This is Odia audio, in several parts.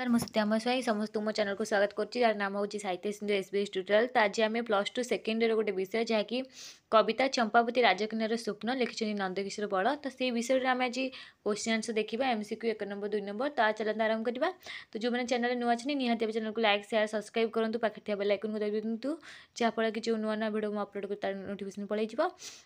नमस्कार मुस्ते आम स्वाई समस्त मो चेल को स्वागत करुच्ची जार नाम हो साहित्य सिंधु एस बी तो आज आम प्लस टू सेकेंड रोटे विषय जहाँकि কবিতা চম্পাবতী রাজকন্যার স্বপ্ন লিখিছেন নন্দকিশোর বড় তো সেই বিষয়ে আমি আজ কোশ্চিন আনসর দেখা এমসিকিউ এক নম্বর দুই নম্বর তা চলতে আরম্ভ করা তো যে চ্যানেল নূ আছে নিহতি ভাবে চ্যানেলকে লাইক সেয়ার সবসক্রাইব করতু পাখে থাকা বেল আইকনকে দাবি দিন্তু যাফলে কি যে নূ নূ ভিডিও মু অপলোড করি তার নোটিফিকেশন পলাই যাব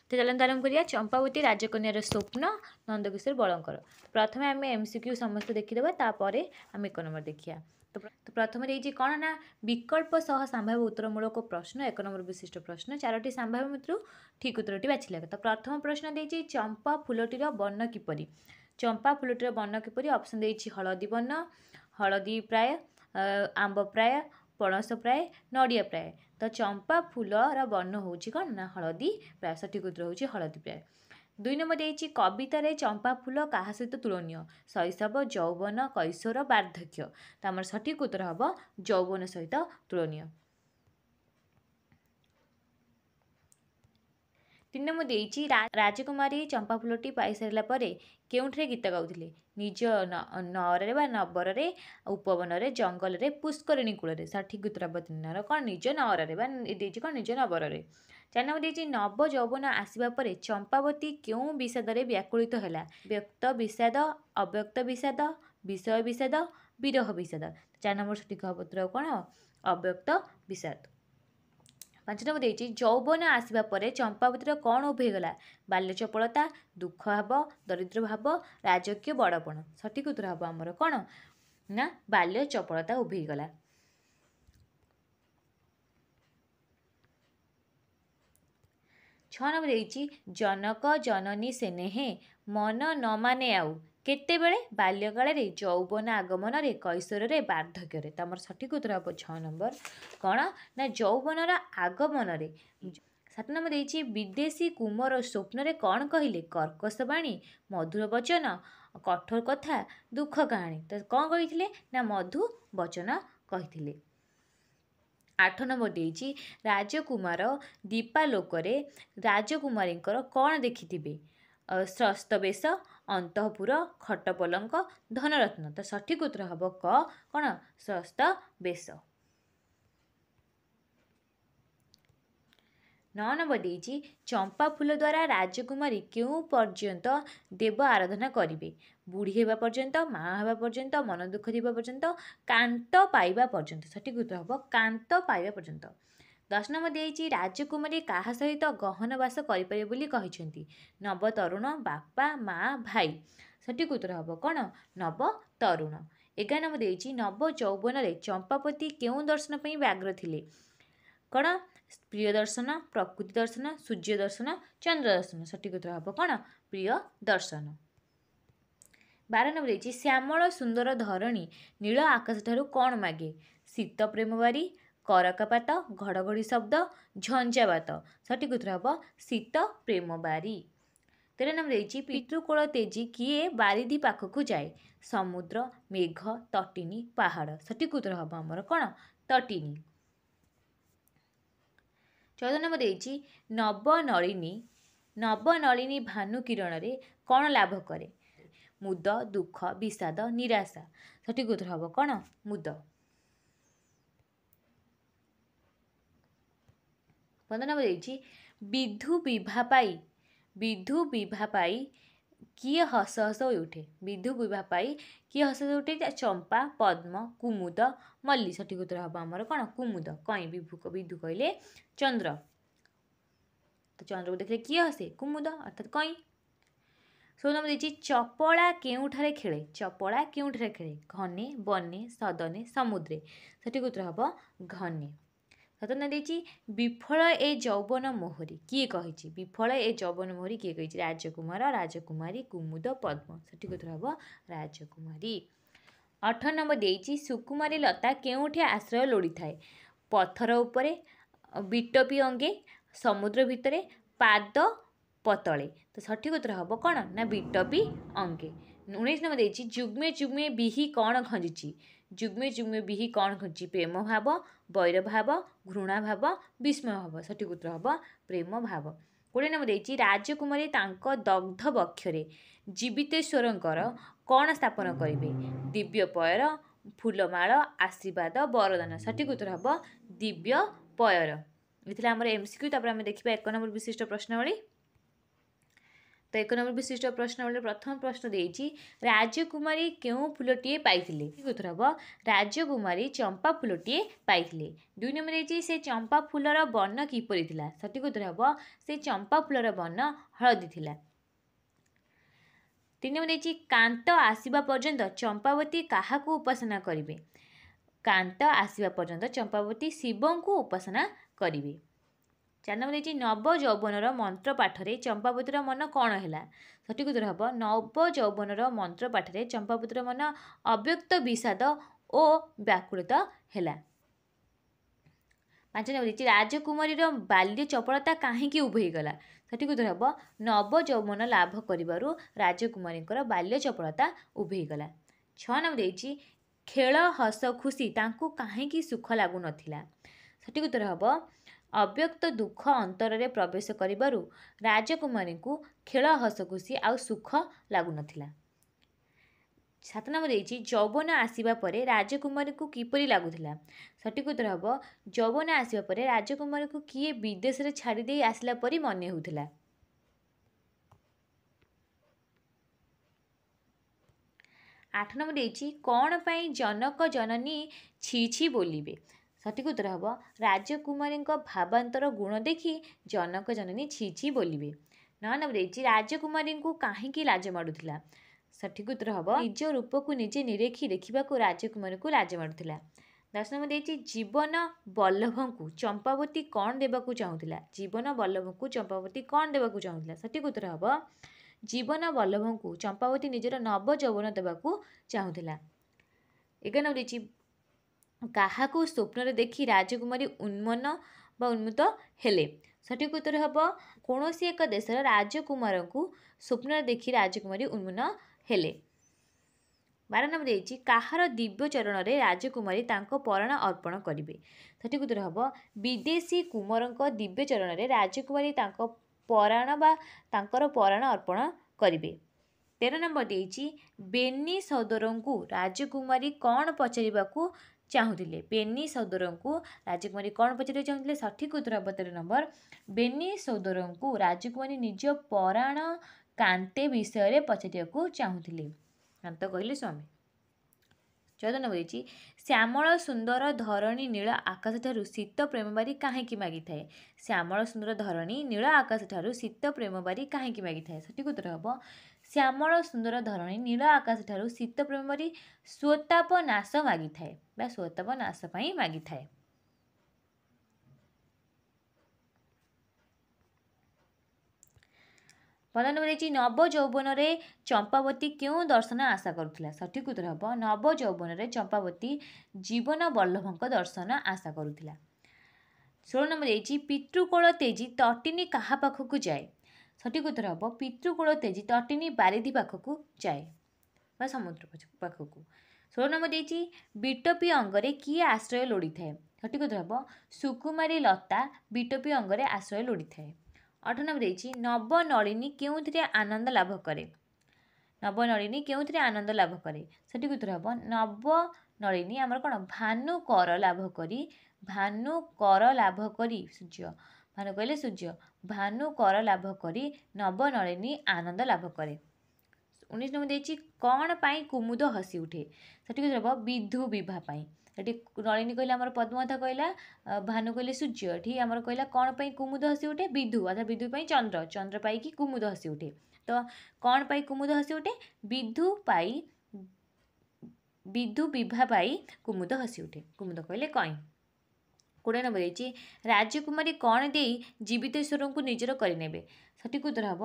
তো চলতে আরম্ভ করা চম্পাবতী রাজকন্যার স্বপ্ন নন্দকিশোর বড়ঙ্কর প্রথমে আমি এমসিকিউ সমস্ত দেখিদেবা তাপরে আমি এক নম্বর দেখিয়া प्रथम विकल्प सह साम्भव्य उत्तरमूलक प्रश्न एक नम्बर विशिष्ट प्रश्न चारोट सम्भाव्य मित्र ठीक उत्तर टी बा प्रथम प्रश्न दिए चम्पा फुल बर्ण किपरि चम्पा फुलटी बर्ण किपरि अप्सन दिन्छ हलदी बर्ण हलदी प्राय आम्ब प्राय पणस प्राय नदिया प्रायः त चम्पा फुल र बर्ण हौ हलदी प्राय ठिक उत्तर हौदी प्राय ଦୁଇ ନମ୍ବର ଦେଇଛି କବିତାରେ ଚମ୍ପା ଫୁଲ କାହା ସହିତ ତୁଳନୀୟ ଶୈଶବ ଯୌବନ କୈଶୋର ବାର୍ଦ୍ଧକ୍ୟ ତ ଆମର ସଠିକ ଉତ୍ତର ହେବ ଯୌବନ ସହିତ ତୁଳନୀୟ ତୃଣମୂଳ ଦେଇଛି ରାଜକୁମାରୀ ଚମ୍ପା ଫୁଲଟି ପାଇସାରିଲା ପରେ କେଉଁଠାରେ ଗୀତ ଗାଉଥିଲେ ନିଜ ନଅରରେ ବା ନବରରେ ଉପବନରେ ଜଙ୍ଗଲରେ ପୁଷ୍କରିଣୀ କୂଳରେ ସଠିକ୍ ଉତ୍ତରାବତୀର କ'ଣ ନିଜ ନଅରରେ ବା ଦେଇଛି କ'ଣ ନିଜ ନବରରେ ଚାରି ନମ୍ବର ଦେଇଛି ନବ ଯୌବନ ଆସିବା ପରେ ଚମ୍ପାବତୀ କେଉଁ ବିଷାଦରେ ବ୍ୟାକୁଳିତ ହେଲା ବ୍ୟକ୍ତ ବିଷାଦ ଅବ୍ୟକ୍ତ ବିଷାଦ ବିଷୟ ବିଷାଦ ବିରହ ବିଷାଦ ଚାନମ ସଠିକ୍ ଅବତର କ'ଣ ଅବ୍ୟକ୍ତ ବିଷାଦ ପାଞ୍ଚ ନମ୍ବର ଦେଇଛି ଯୌବନ ଆସିବା ପରେ ଚମ୍ପାବତୀର କ'ଣ ଉଭେଇ ଗଲା ବାଲ୍ୟ ଚପଳତା ଦୁଃଖ ହେବ ଦରିଦ୍ର ଭାବ ରାଜକୀୟ ବଡ଼ପଣ ସଠିକ ଉତ୍ତର ହେବ ଆମର କ'ଣ ନା ବାଲ୍ୟ ଚପଳତା ଉଭେଇ ଗଲା ଛଅ ନମ୍ବର ଦେଇଛି ଜନକ ଜନନୀ ସେନେହେ ମନ ନ ମାନେ ଆଉ କେତେବେଳେ ବାଲ୍ୟକାଳରେ ଯୌବନ ଆଗମନରେ କୈଶୋରରେ ବାର୍ଦ୍ଧକ୍ୟରେ ତମର ସଠିକ ଉତ୍ତର ହେବ ଛଅ ନମ୍ବର କ'ଣ ନା ଯୌବନର ଆଗମନରେ ସାତ ନମ୍ବର ଦେଇଛି ବିଦେଶୀ କୁମର ସ୍ୱପ୍ନରେ କ'ଣ କହିଲେ କର୍କଶବାଣୀ ମଧୁର ବଚନ କଠୋର କଥା ଦୁଃଖ କାହାଣୀ ତ କ'ଣ କହିଥିଲେ ନା ମଧୁ ବଚନ କହିଥିଲେ ଆଠ ନମ୍ବର ଦେଇଛି ରାଜକୁମାର ଦୀପାଲୋକରେ ରାଜକୁମାରୀଙ୍କର କ'ଣ ଦେଖିଥିବେ ସସ୍ତବେଶ ଅନ୍ତଃପୁର ଖଟପଲଙ୍କ ଧନରତ୍ନ ତ ସଠିକ ଉତ୍ତର ହେବ କ କ'ଣ ସସ୍ତ ବେଶ ନଅ ନମ୍ବର ଦେଇଛି ଚମ୍ପା ଫୁଲ ଦ୍ୱାରା ରାଜକୁମାରୀ କେଉଁ ପର୍ଯ୍ୟନ୍ତ ଦେବ ଆରାଧନା କରିବେ ବୁଢ଼ୀ ହେବା ପର୍ଯ୍ୟନ୍ତ ମା' ହେବା ପର୍ଯ୍ୟନ୍ତ ମନ ଦୁଃଖ ଥିବା ପର୍ଯ୍ୟନ୍ତ କାନ୍ତ ପାଇବା ପର୍ଯ୍ୟନ୍ତ ସଠିକ ଉତ୍ତର ହେବ କାନ୍ତ ପାଇବା ପର୍ଯ୍ୟନ୍ତ ଦଶନମ ଦେଇଛି ରାଜକୁମାରୀ କାହା ସହିତ ଗହନ ବାସ କରିପାରିବେ ବୋଲି କହିଛନ୍ତି ନବ ତରୁଣ ବାପା ମା ଭାଇ ସଠିକ ଉତ୍ତର ହେବ କ'ଣ ନବ ତରୁଣ ଏଗାର ନମ୍ବର ଦେଇଛି ନବ ଯୌବନରେ ଚମ୍ପାପତି କେଉଁ ଦର୍ଶନ ପାଇଁ ବ୍ୟାଘ୍ର ଥିଲେ କ'ଣ ପ୍ରିୟ ଦର୍ଶନ ପ୍ରକୃତି ଦର୍ଶନ ସୂର୍ଯ୍ୟ ଦର୍ଶନ ଚନ୍ଦ୍ର ଦର୍ଶନ ସଠିକ ଉତ୍ତର ହେବ କ'ଣ ପ୍ରିୟ ଦର୍ଶନ ବାର ନମ୍ବର ଦେଇଛି ଶ୍ୟାମଳ ସୁନ୍ଦର ଧରଣୀ ନୀଳ ଆକାଶ ଠାରୁ କ'ଣ ମାଗେ ଶୀତ ପ୍ରେମବାରୀ କରକପାତ ଘଡ଼ଘଡ଼ି ଶବ୍ଦ ଝଞ୍ଜାବାତ ସଠିକ ଉତ୍ତର ହେବ ଶୀତ ପ୍ରେମ ବାରି ତେରେ ନାମ ଦେଇଛି ପିତୃକୂଳ ତେଜି କିଏ ବାରିଧି ପାଖକୁ ଯାଏ ସମୁଦ୍ର ମେଘ ତଟିନୀ ପାହାଡ଼ ସଠିକ ଉତ୍ତର ହେବ ଆମର କ'ଣ ତଟିନୀ ଚଉଦ ନମ୍ବର ଦେଇଛି ନବନଳିନୀ ନବନଳିନୀ ଭାନୁ କିରଣରେ କ'ଣ ଲାଭ କରେ ମୁଦ ଦୁଃଖ ବିଷାଦ ନିରାଶା ସଠିକ ଉତ୍ତର ହେବ କ'ଣ ମୁଦ ପନ୍ଦର ନମ୍ବର ଦେଇଛି ବିଧୁ ବିଭା ପାଇ ବିଧୁ ବିଭା ପାଇ କିଏ ହସ ହସ ହୋଇ ଉଠେ ବିଧୁ ବିଭା ପାଇ କିଏ ହସ ହସ ଉଠେ ଚମ୍ପା ପଦ୍ମ କୁମୁଦ ମଲ୍ଲି ସଠିକ ଉତ୍ତର ହେବ ଆମର କ'ଣ କୁମୁଦ କଇଁ ବିଭୁ ବିଧୁ କହିଲେ ଚନ୍ଦ୍ର ତ ଚନ୍ଦ୍ରକୁ ଦେଖିଲେ କିଏ ହସେ କୁମୁଦ ଅର୍ଥାତ୍ କଇଁ ଷୋହଳ ନମ୍ବର ଦେଇଛି ଚପଳା କେଉଁଠାରେ ଖେଳେ ଚପଳା କେଉଁଠାରେ ଖେଳେ ଘନେ ବନେ ସଦନେ ସମୁଦ୍ରେ ସଠିକ ଉତ୍ତର ହେବ ଘନେ ସତନା ଦେଇଛି ବିଫଳ ଏ ଯୌବନ ମୋହରୀ କିଏ କହିଛି ବିଫଳ ଏ ଯୌବନ ମୋହରୀ କିଏ କହିଛି ରାଜକୁମାର ରାଜକୁମାରୀ କୁମୁଦ ପଦ୍ମ ସଠିକ ଉତ୍ତର ହେବ ରାଜକୁମାରୀ ଅଠର ନମ୍ବର ଦେଇଛି ସୁକୁମାରୀ ଲତା କେଉଁଠି ଆଶ୍ରୟ ଲୋଡ଼ିଥାଏ ପଥର ଉପରେ ବିଟପି ଅଙ୍ଗେ ସମୁଦ୍ର ଭିତରେ ପାଦ ପତଳେ ତ ସଠିକ ଉତ୍ତର ହେବ କ'ଣ ନା ବିଟପି ଅଙ୍ଗେ ଉଣେଇଶ ନମ୍ବର ଦେଇଛି ଯୁଗ୍ମେ ଯୁଗ୍ମେ ବିହି କ'ଣ ଖଞ୍ଜିଛି ଯୁଗ୍ମେ ଯୁଗ୍ମେ ବିହି କ'ଣ ଖଞ୍ଜିଛି ପ୍ରେମ ଭାବ ବୈରଭାବ ଘୃଣାଭାବ ବିସ୍ମୟ ହେବ ଷଠିପୁତ୍ର ହେବ ପ୍ରେମ ଭାବ କୋଡ଼ିଏ ନମ୍ବର ଦେଇଛି ରାଜକୁମାରୀ ତାଙ୍କ ଦଗ୍ଧ ବକ୍ଷରେ ଜୀବିତେଶ୍ୱରଙ୍କର କ'ଣ ସ୍ଥାପନ କରିବେ ଦିବ୍ୟ ପୟର ଫୁଲମାଳ ଆଶୀର୍ବାଦ ବରଦାନ ସଠିକ ଉତ୍ତର ହେବ ଦିବ୍ୟ ପୟର ଏଥିରେ ଆମର ଏମ୍ ସି କ୍ୟୁ ତାପରେ ଆମେ ଦେଖିବା ଏକ ନମ୍ବର ବିଶିଷ୍ଟ ପ୍ରଶ୍ନବଳୀ ତ ଏକ ନମ୍ବର ବିଶିଷ୍ଟ ପ୍ରଶ୍ନ ବୋଲି ପ୍ରଥମ ପ୍ରଶ୍ନ ଦେଇଛି ରାଜକୁମାରୀ କେଉଁ ଫୁଲଟିଏ ପାଇଥିଲେ ଉତ୍ତର ହେବ ରାଜକୁମାରୀ ଚମ୍ପା ଫୁଲଟିଏ ପାଇଥିଲେ ଦୁଇ ନମ୍ବର ଦେଇଛି ସେ ଚମ୍ପା ଫୁଲର ବର୍ଣ୍ଣ କିପରି ଥିଲା ସଠିକ ଉତ୍ତର ହେବ ସେ ଚମ୍ପା ଫୁଲର ବର୍ଣ୍ଣ ହଳଦୀ ଥିଲା ତିନି ନମ୍ବର ଦେଇଛି କାନ୍ତ ଆସିବା ପର୍ଯ୍ୟନ୍ତ ଚମ୍ପାବତୀ କାହାକୁ ଉପାସନା କରିବେ କାନ୍ତ ଆସିବା ପର୍ଯ୍ୟନ୍ତ ଚମ୍ପାବତୀ ଶିବଙ୍କୁ ଉପାସନା କରିବେ ଚାନ୍ଦମୁଦିଜୀ ନବଯୌବନର ମନ୍ତ୍ର ପାଠରେ ଚମ୍ପାବତୀର ମନ କ'ଣ ହେଲା ସଠିକ୍ ଉତ୍ତର ହେବ ନବଯୌବନର ମନ୍ତ୍ର ପାଠରେ ଚମ୍ପାବତୀର ମନ ଅବ୍ୟକ୍ତ ବିଷାଦ ଓ ବ୍ୟାକୁଳିତ ହେଲା ପାଞ୍ଚ ନମ୍ବର ଦେଇଛି ରାଜକୁମାରୀର ବାଲ୍ୟ ଚପଳତା କାହିଁକି ଉଭେଇଗଲା ସଠିକ୍ ଉତ୍ତର ହେବ ନବ ଯୌବନ ଲାଭ କରିବାରୁ ରାଜକୁମାରୀଙ୍କର ବାଲ୍ୟ ଚପଳତା ଉଭେଇଗଲା ଛଅ ନମ୍ବର ଦେଇଛି ଖେଳ ହସ ଖୁସି ତାଙ୍କୁ କାହିଁକି ସୁଖ ଲାଗୁନଥିଲା ସଠିକ୍ ଉତ୍ତର ହେବ ଅବ୍ୟକ୍ତ ଦୁଃଖ ଅନ୍ତରରେ ପ୍ରବେଶ କରିବାରୁ ରାଜକୁମାରୀଙ୍କୁ ଖେଳ ହସଖୁସି ଆଉ ସୁଖ ଲାଗୁନଥିଲା ସାତ ନମ୍ବର ଦେଇଛି ଯୌବନ ଆସିବା ପରେ ରାଜକୁମାରୀଙ୍କୁ କିପରି ଲାଗୁଥିଲା ସଠିକ ଉତ୍ତର ହେବ ଯୌବନ ଆସିବା ପରେ ରାଜକୁମାରୀଙ୍କୁ କିଏ ବିଦେଶରେ ଛାଡ଼ିଦେଇ ଆସିଲା ପରି ମନେ ହେଉଥିଲା ଆଠ ନମ୍ବର ଦେଇଛି କ'ଣ ପାଇଁ ଜନକ ଜନନୀ ଛି ଛି ବୋଲିବେ ସଠିକ ଉତ୍ତର ହେବ ରାଜକୁମାରୀଙ୍କ ଭାବାନ୍ତର ଗୁଣ ଦେଖି ଜନକ ଜନନୀ ଛି ଛି ବୋଲିବେ ନଅ ନମ୍ବର ଦେଇଛି ରାଜକୁମାରୀଙ୍କୁ କାହିଁକି ଲାଜ ମାଡ଼ୁଥିଲା ସଠିକ ଉତ୍ତର ହେବ ନିଜ ରୂପକୁ ନିଜେ ନିରେଖି ଦେଖିବାକୁ ରାଜକୁମାରୀଙ୍କୁ ଲାଜ ମାଡ଼ୁଥିଲା ଦଶ ନମ୍ବର ଦେଇଛି ଜୀବନ ବଲ୍ଲଭଙ୍କୁ ଚମ୍ପାବତୀ କ'ଣ ଦେବାକୁ ଚାହୁଁଥିଲା ଜୀବନ ବଲ୍ଲଭଙ୍କୁ ଚମ୍ପାବତୀ କ'ଣ ଦେବାକୁ ଚାହୁଁଥିଲା ସଠିକ ଉତ୍ତର ହେବ ଜୀବନ ବଲ୍ଲଭଙ୍କୁ ଚମ୍ପାବତୀ ନିଜର ନବଯୌବନ ଦେବାକୁ ଚାହୁଁଥିଲା ଏଗାର ନମ୍ବର ଦେଇଛି କାହାକୁ ସ୍ୱପ୍ନରେ ଦେଖି ରାଜକୁମାରୀ ଉନ୍ମନ ବା ଉନ୍ମୁକ୍ତ ହେଲେ ସଠିକ ଉତ୍ତର ହେବ କୌଣସି ଏକ ଦେଶର ରାଜକୁମାରଙ୍କୁ ସ୍ୱପ୍ନରେ ଦେଖି ରାଜକୁମାରୀ ଉନ୍ମୁନ ହେଲେ ବାର ନମ୍ବର ଦେଇଛି କାହାର ଦିବ୍ୟ ଚରଣରେ ରାଜକୁମାରୀ ତାଙ୍କ ପରାଣ ଅର୍ପଣ କରିବେ ସଠିକ ଉତ୍ତର ହେବ ବିଦେଶୀ କୁମାରଙ୍କ ଦିବ୍ୟ ଚରଣରେ ରାଜକୁମାରୀ ତାଙ୍କ ପରାଣ ବା ତାଙ୍କର ପରାଣ ଅର୍ପଣ କରିବେ ତେର ନମ୍ବର ଦେଇଛି ବେନି ସଦରଙ୍କୁ ରାଜକୁମାରୀ କ'ଣ ପଚାରିବାକୁ ଚାହୁଁଥିଲେ ବେନି ସୌଦରଙ୍କୁ ରାଜକୁମାରୀ କ'ଣ ପଚାରିବାକୁ ଚାହୁଁଥିଲେ ସଠିକ୍ ଉତ୍ତର ପତ୍ର ନମ୍ବର ବେନି ସୌଦରଙ୍କୁ ରାଜକୁମାରୀ ନିଜ ପରାଣ କାନ୍ତେ ବିଷୟରେ ପଚାରିବାକୁ ଚାହୁଁଥିଲେ କାନ୍ତ କହିଲେ ସ୍ୱାମୀ ଚଉଦ ନମ୍ବର ହେଇଛି ଶ୍ୟାମଳ ସୁନ୍ଦର ଧରଣୀ ନୀଳ ଆକାଶ ଠାରୁ ଶୀତ ପ୍ରେମବାରୀ କାହିଁକି ମାଗିଥାଏ ଶ୍ୟାମଳ ସୁନ୍ଦର ଧରଣୀ ନୀଳ ଆକାଶ ଠାରୁ ଶୀତ ପ୍ରେମବାରୀ କାହିଁକି ମାଗିଥାଏ ସଠିକ୍ ଉତ୍ତର ହେବ ଶ୍ୟାମଳ ସୁନ୍ଦର ଧରଣୀ ନୀଳ ଆକାଶ ଠାରୁ ଶୀତ ପ୍ରେମରେ ସ୍ୱତାପ ନାଶ ମାଗିଥାଏ ବା ସ୍ୱତାପ ନାଶ ପାଇଁ ମାଗିଥାଏ ପ୍ରଧାନ ରହିଛି ନବ ଯୌବନରେ ଚମ୍ପାବତୀ କେଉଁ ଦର୍ଶନ ଆଶା କରୁଥିଲା ସଠିକ୍ ଉତ୍ତର ହେବ ନବ ଯୌବନରେ ଚମ୍ପାବତୀ ଜୀବନ ବଲ୍ଲଭଙ୍କ ଦର୍ଶନ ଆଶା କରୁଥିଲା ଷୋହଳ ନମ୍ବର ଯାଇଛି ପିତୃକୋଳ ତେଜି ତଟିନୀ କାହା ପାଖକୁ ଯାଏ সঠিক উত্তর হব পিতৃকূল তেজি তটিনী বারিধি পাখକୁ ଯାଏ বা সমুদ্র পাখକୁ ষোলো নম্বর দিয়েছি বিটপি অঙ্গরে কি আশ্রয় লোড়ি থাকে সঠিক উত্তর হব সুকুমারী লতা বিটপি অঙ্গরে আশ্রয় লোড়ি থাকে ଅଠର ନମ୍ବର ଦେଇଛି ନବନଳିନୀ କେଉଁଥିରେ ଆନନ୍ଦ ଲାଭ କରେ ନବନଳିନୀ କେଉଁଥିରେ ଆନନ୍ଦ ଲାଭ କରେ ସଠିକ୍ ଉତ୍ତର ହେବ ନବନଳିନୀ ଆମର କ'ଣ ଭାନୁ କର ଲାଭ କରି ଭାନୁ କର ଲାଭ କରି ସୂର୍ଯ୍ୟ ଭାନୁ କହିଲେ ସୂର୍ଯ୍ୟ ଭାନୁ କର ଲାଭ କରି ନବନଳିନୀ ଆନନ୍ଦ ଲାଭ କରେ ଉଣେଇଶ ନମ୍ବର ଦେଇଛି କ'ଣ ପାଇଁ କୁମୁଦ ହସି ଉଠେ ସେଠିକୁ ଦେବ ବିଧୁ ବିଭା ପାଇଁ ସେଠି ନଳିନୀ କହିଲେ ଆମର ପଦ୍ମଥା କହିଲା ଭାନୁ କହିଲେ ସୂର୍ଯ୍ୟ ଏଠି ଆମର କହିଲା କ'ଣ ପାଇଁ କୁମୁଦ ହସି ଉଠେ ବିଧୁ ଅର୍ଥାତ ବିଧୁ ପାଇଁ ଚନ୍ଦ୍ର ଚନ୍ଦ୍ର ପାଇକି କୁମୁଦ ହସି ଉଠେ ତ କ'ଣ ପାଇଁ କୁମୁଦ ହସି ଉଠେ ବିଧୁ ପାଇ ବିଧୁ ବିଭା ପାଇ କୁମୁଦ ହସି ଉଠେ କୁମୁଦ କହିଲେ କଇଁ କୋଡ଼ିଏ ନମ୍ବର ହେଇଛି ରାଜକୁମାରୀ କ'ଣ ଦେଇ ଜୀବିତେଶ୍ୱରଙ୍କୁ ନିଜର କରିନେବେ ସଠିକ୍ ଉତ୍ତର ହେବ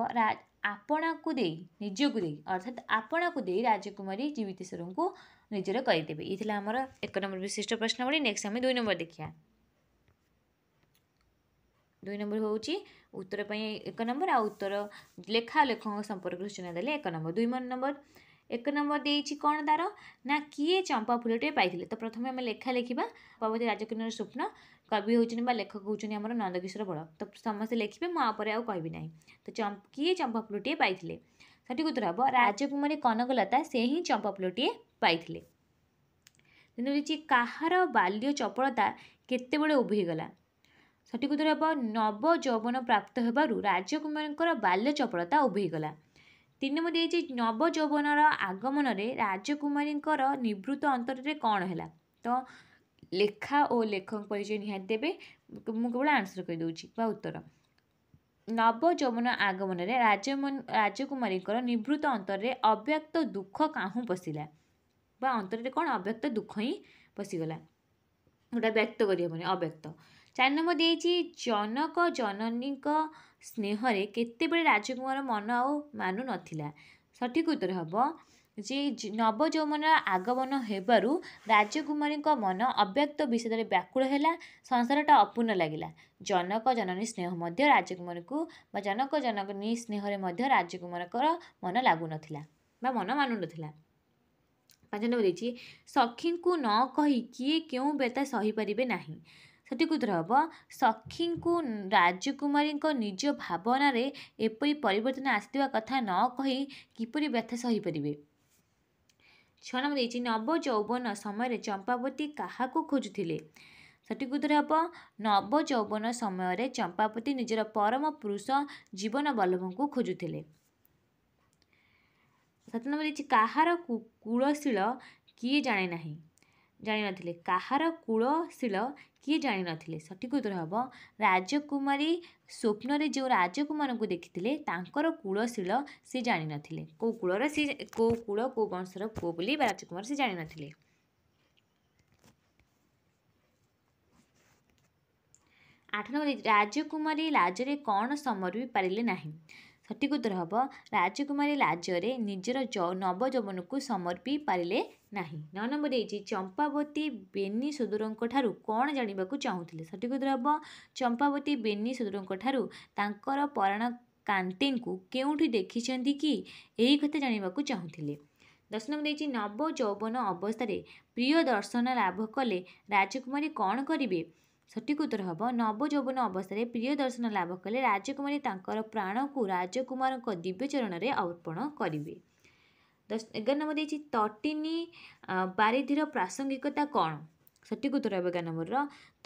ଆପଣାକୁ ଦେଇ ନିଜକୁ ଦେଇ ଅର୍ଥାତ୍ ଆପଣାକୁ ଦେଇ ରାଜକୁମାରୀ ଜୀବିତେଶ୍ୱରଙ୍କୁ ନିଜର କରିଦେବେ ଏଇ ଥିଲା ଆମର ଏକ ନମ୍ବର ବିଶିଷ୍ଟ ପ୍ରଶ୍ନବଳୀ ନେକ୍ସଟ ଆମେ ଦୁଇ ନମ୍ବର ଦେଖିବା ଦୁଇ ନମ୍ବର ହେଉଛି ଉତ୍ତର ପାଇଁ ଏକ ନମ୍ବର ଆଉ ଉତ୍ତର ଲେଖା ଲେଖଙ୍କ ସମ୍ପର୍କରେ ସୂଚନା ଦେଲେ ଏକ ନମ୍ବର ଦୁଇ ନମ୍ବର ଏକ ନମ୍ବର ଦେଇଛି କ'ଣ ତା'ର ନା କିଏ ଚମ୍ପା ଫୁଲଟିଏ ପାଇଥିଲେ ତ ପ୍ରଥମେ ଆମେ ଲେଖା ଲେଖିବା ପର୍ବତୀ ରାଜକନ୍ୟାର ସ୍ୱପ୍ନ କବି ହେଉଛନ୍ତି ବା ଲେଖକ ହେଉଛନ୍ତି ଆମର ନନ୍ଦକିଶୋର ବଳ ତ ସମସ୍ତେ ଲେଖିବେ ମୁଁ ପରେ ଆଉ କହିବି ନାହିଁ ତ କିଏ ଚମ୍ପା ଫୁଲଟିଏ ପାଇଥିଲେ ସଠିକ୍ ଉତ୍ତର ହେବ ରାଜକୁମାରୀ କନକଲତା ସେ ହିଁ ଚମ୍ପା ଫୁଲଟିଏ ପାଇଥିଲେ ତେଣୁ ରହିଛି କାହାର ବାଲ୍ୟ ଚପଳତା କେତେବେଳେ ଉଭେଇଗଲା ସଠିକ୍ ଉତ୍ତର ହେବ ନବ ଯୌବନ ପ୍ରାପ୍ତ ହେବାରୁ ରାଜକୁମାରୀଙ୍କର ବାଲ୍ୟ ଚପଳତା ଉଭେଇଗଲା ତିନି ନମ୍ବର ଦେଇଛି ନବଯୌବନର ଆଗମନରେ ରାଜକୁମାରୀଙ୍କର ନିଭୃତ ଅନ୍ତରରେ କ'ଣ ହେଲା ତ ଲେଖା ଓ ଲେଖକ ପରିଚୟ ନିହାତି ଦେବେ ମୁଁ କେବଳ ଆନ୍ସର କରିଦେଉଛି ବା ଉତ୍ତର ନବଯୌବନ ଆଗମନରେ ରାଜକୁମାରୀଙ୍କର ନିଭୃତ ଅନ୍ତରରେ ଅବ୍ୟକ୍ତ ଦୁଃଖ କାହୁଁ ପଶିଲା ବା ଅନ୍ତରରେ କ'ଣ ଅବ୍ୟକ୍ତ ଦୁଃଖ ହିଁ ପଶିଗଲା ଯେଉଁଟା ବ୍ୟକ୍ତ କରିହେବନି ଅବ୍ୟକ୍ତ ଚାରି ନମ୍ବର ଦେଇଛି ଜନକ ଜନନୀଙ୍କ ସ୍ନେହରେ କେତେବେଳେ ରାଜକୁମାର ମନ ଆଉ ମାନୁନଥିଲା ସଠିକ ଉତ୍ତର ହେବ ଯେ ନବଯୌମନର ଆଗମନ ହେବାରୁ ରାଜକୁମାରୀଙ୍କ ମନ ଅବ୍ୟକ୍ତ ବିଷୟରେ ବ୍ୟାକୁଳ ହେଲା ସଂସାରଟା ଅପୂର୍ଣ୍ଣ ଲାଗିଲା ଜନକ ଜନନୀ ସ୍ନେହ ମଧ୍ୟ ରାଜକୁମାରୀଙ୍କୁ ବା ଜନକ ଜନନୀ ସ୍ନେହରେ ମଧ୍ୟ ରାଜକୁମାରଙ୍କର ମନ ଲାଗୁନଥିଲା ବା ମନ ମାନୁନଥିଲା ପାଞ୍ଚ ନମ୍ବର ଦେଇଛି ସଖୀଙ୍କୁ ନ କହି କିଏ କେଉଁ ବେତା ସହିପାରିବେ ନାହିଁ ସେଠିକୁ ଦ୍ରବ ସଖୀଙ୍କୁ ରାଜକୁମାରୀଙ୍କ ନିଜ ଭାବନାରେ ଏପରି ପରିବର୍ତ୍ତନ ଆସିଥିବା କଥା ନ କହି କିପରି ବ୍ୟଥା ସହିପାରିବେ ଛଅ ନମ୍ବର ହେଇଛି ନବଯୌବନ ସମୟରେ ଚମ୍ପାବତୀ କାହାକୁ ଖୋଜୁଥିଲେ ସଠିକ ଉତ୍ତର ହେବ ନବଯୌବନ ସମୟରେ ଚମ୍ପାବତୀ ନିଜର ପରମ ପୁରୁଷ ଜୀବନ ବଲ୍ଲଭଙ୍କୁ ଖୋଜୁଥିଲେ ସାତ ନମ୍ବର ଦେଇଛି କାହାର କୁ କୁଳଶୀଳ କିଏ ଜାଣେ ନାହିଁ ଜାଣିନଥିଲେ କାହାର କୂଳଶୀଳ କିଏ ଜାଣିନଥିଲେ ସଠିକ ଉତ୍ତର ହେବ ରାଜକୁମାରୀ ସ୍ୱପ୍ନରେ ଯେଉଁ ରାଜକୁମାରଙ୍କୁ ଦେଖିଥିଲେ ତାଙ୍କର କୂଳଶୀଳ ସେ ଜାଣିନଥିଲେ କେଉଁ କୂଳର ସେ କେଉଁ କୂଳ କେଉଁ ବଂଶର ପୁଅ ବୋଲି ରାଜକୁମାର ସେ ଜାଣିନଥିଲେ ଆଠ ନମ୍ବର ରାଜକୁମାରୀ ଲାଜରେ କ'ଣ ସମରି ପାରିଲେ ନାହିଁ ସଠିକ ଉତ୍ତର ହେବ ରାଜକୁମାରୀ ଲାଜରେ ନିଜର ନବଯୌବନକୁ ସମର୍ପି ପାରିଲେ ନାହିଁ ନଅ ନମ୍ବର ହେଇଛି ଚମ୍ପାବତୀ ବେନି ସୁଦୂରଙ୍କ ଠାରୁ କ'ଣ ଜାଣିବାକୁ ଚାହୁଁଥିଲେ ସଠିକ ଉତ୍ତର ହେବ ଚମ୍ପାବତୀ ବେନି ସୁଦୂରଙ୍କ ଠାରୁ ତାଙ୍କର ପରାଣ କାନ୍ତିଙ୍କୁ କେଉଁଠି ଦେଖିଛନ୍ତି କି ଏହି କଥା ଜାଣିବାକୁ ଚାହୁଁଥିଲେ ଦଶ ନମ୍ବର ହେଇଛି ନବ ଯୌବନ ଅବସ୍ଥାରେ ପ୍ରିୟ ଦର୍ଶନ ଲାଭ କଲେ ରାଜକୁମାରୀ କ'ଣ କରିବେ ସଠିକ୍ ଉତ୍ତର ହେବ ନବ ଯୌବନ ଅବସ୍ଥାରେ ପ୍ରିୟ ଦର୍ଶନ ଲାଭ କଲେ ରାଜକୁମାରୀ ତାଙ୍କର ପ୍ରାଣକୁ ରାଜକୁମାରଙ୍କ ଦିବ୍ୟ ଚରଣରେ ଅର୍ପଣ କରିବେ ଦଶ ଏଗାର ନମ୍ବର ଦେଇଛି ତଟିନୀ ବାରିଧିର ପ୍ରାସଙ୍ଗିକତା କ'ଣ ସଠିକ୍ ଉତ୍ତର ହେବ ଏଗାର ନମ୍ବରର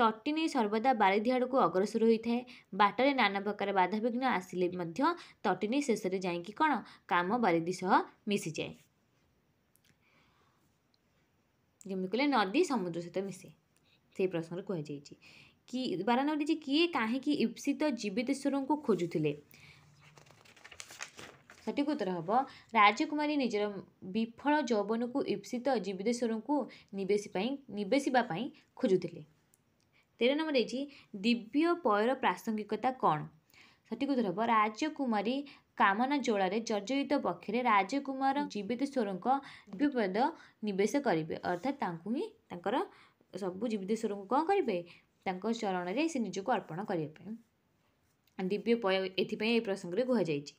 ତଟିନୀ ସର୍ବଦା ବାରିଧି ଆଡ଼କୁ ଅଗ୍ରସର ହୋଇଥାଏ ବାଟରେ ନାନା ପ୍ରକାର ବାଧାବିଘ୍ନ ଆସିଲେ ମଧ୍ୟ ତଟିନୀ ଶେଷରେ ଯାଇକି କ'ଣ କାମ ବାରିଧି ସହ ମିଶିଯାଏ ଯେମିତି କହିଲେ ନଦୀ ସମୁଦ୍ର ସହିତ ମିଶେ ସେହି ପ୍ରସଙ୍ଗରେ କୁହାଯାଇଛି କି ବାର ନମ୍ବର ଦେଇଛି କିଏ କାହିଁକି ଇପ୍ସିତ ଜୀବିତେଶ୍ୱରଙ୍କୁ ଖୋଜୁଥିଲେ ସଠିକ୍ ଉତ୍ତର ହେବ ରାଜକୁମାରୀ ନିଜର ବିଫଳ ଯୌବନକୁ ଇପ୍ସିତ ଜୀବିତେଶ୍ୱରଙ୍କୁ ନିବେଶ ପାଇଁ ନିବେଶିବା ପାଇଁ ଖୋଜୁଥିଲେ ତେର ନମ୍ବର ହେଇଛି ଦିବ୍ୟ ପୟର ପ୍ରାସଙ୍ଗିକତା କ'ଣ ସଠିକ୍ ଉତ୍ତର ହେବ ରାଜକୁମାରୀ କାମନା ଜୋଳାରେ ଜର୍ଜରିତ ପକ୍ଷରେ ରାଜକୁମାର ଜୀବିତେଶ୍ୱରଙ୍କ ଦିବ୍ୟପଦ ନିବେଶ କରିବେ ଅର୍ଥାତ୍ ତାଙ୍କୁ ହିଁ ତାଙ୍କର ସବୁ ଜୀବିତେଶ୍ୱରଙ୍କୁ କ'ଣ କରିବେ ତାଙ୍କ ଚରଣରେ ସେ ନିଜକୁ ଅର୍ପଣ କରିବା ପାଇଁ ଦିବ୍ୟ ପୟ ଏଥିପାଇଁ ଏ ପ୍ରସଙ୍ଗରେ କୁହାଯାଇଛି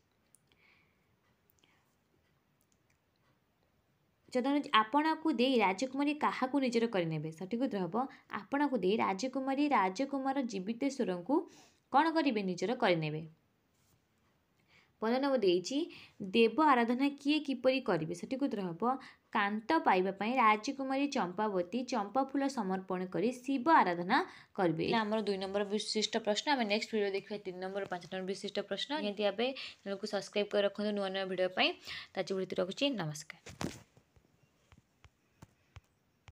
ଚନ୍ଦନ ଆପଣାକୁ ଦେଇ ରାଜକୁମାରୀ କାହାକୁ ନିଜର କରିନେବେ ସଠିକ ଉତ୍ତର ହେବ ଆପଣାକୁ ଦେଇ ରାଜକୁମାରୀ ରାଜକୁମାର ଜୀବିତେଶ୍ୱରଙ୍କୁ କ'ଣ କରିବେ ନିଜର କରିନେବେ ପନ୍ଦର ନମ୍ବର ଦେଇଛି ଦେବ ଆରାଧନା କିଏ କିପରି କରିବେ ସଠିକ ଉତ୍ତର ହେବ କାନ୍ତ ପାଇବା ପାଇଁ ରାଜକୁମାରୀ ଚମ୍ପାବତୀ ଚମ୍ପା ଫୁଲ ସମର୍ପଣ କରି ଶିବ ଆରାଧନା କରିବେ ଆମର ଦୁଇ ନମ୍ବର ବିଶିଷ୍ଟ ପ୍ରଶ୍ନ ଆମେ ନେକ୍ସଟ ଭିଡ଼ିଓ ଦେଖିବା ତିନି ନମ୍ବର ପାଞ୍ଚ ନମ୍ବର ବିଶିଷ୍ଟ ପ୍ରଶ୍ନ ଏମିତି ଭାବେ ସବସ୍କ୍ରାଇବ୍ କରି ରଖନ୍ତୁ ନୂଆ ନୂଆ ଭିଡ଼ିଓ ପାଇଁ ତାଜି ଭିତରେ ରଖୁଛି ନମସ୍କାର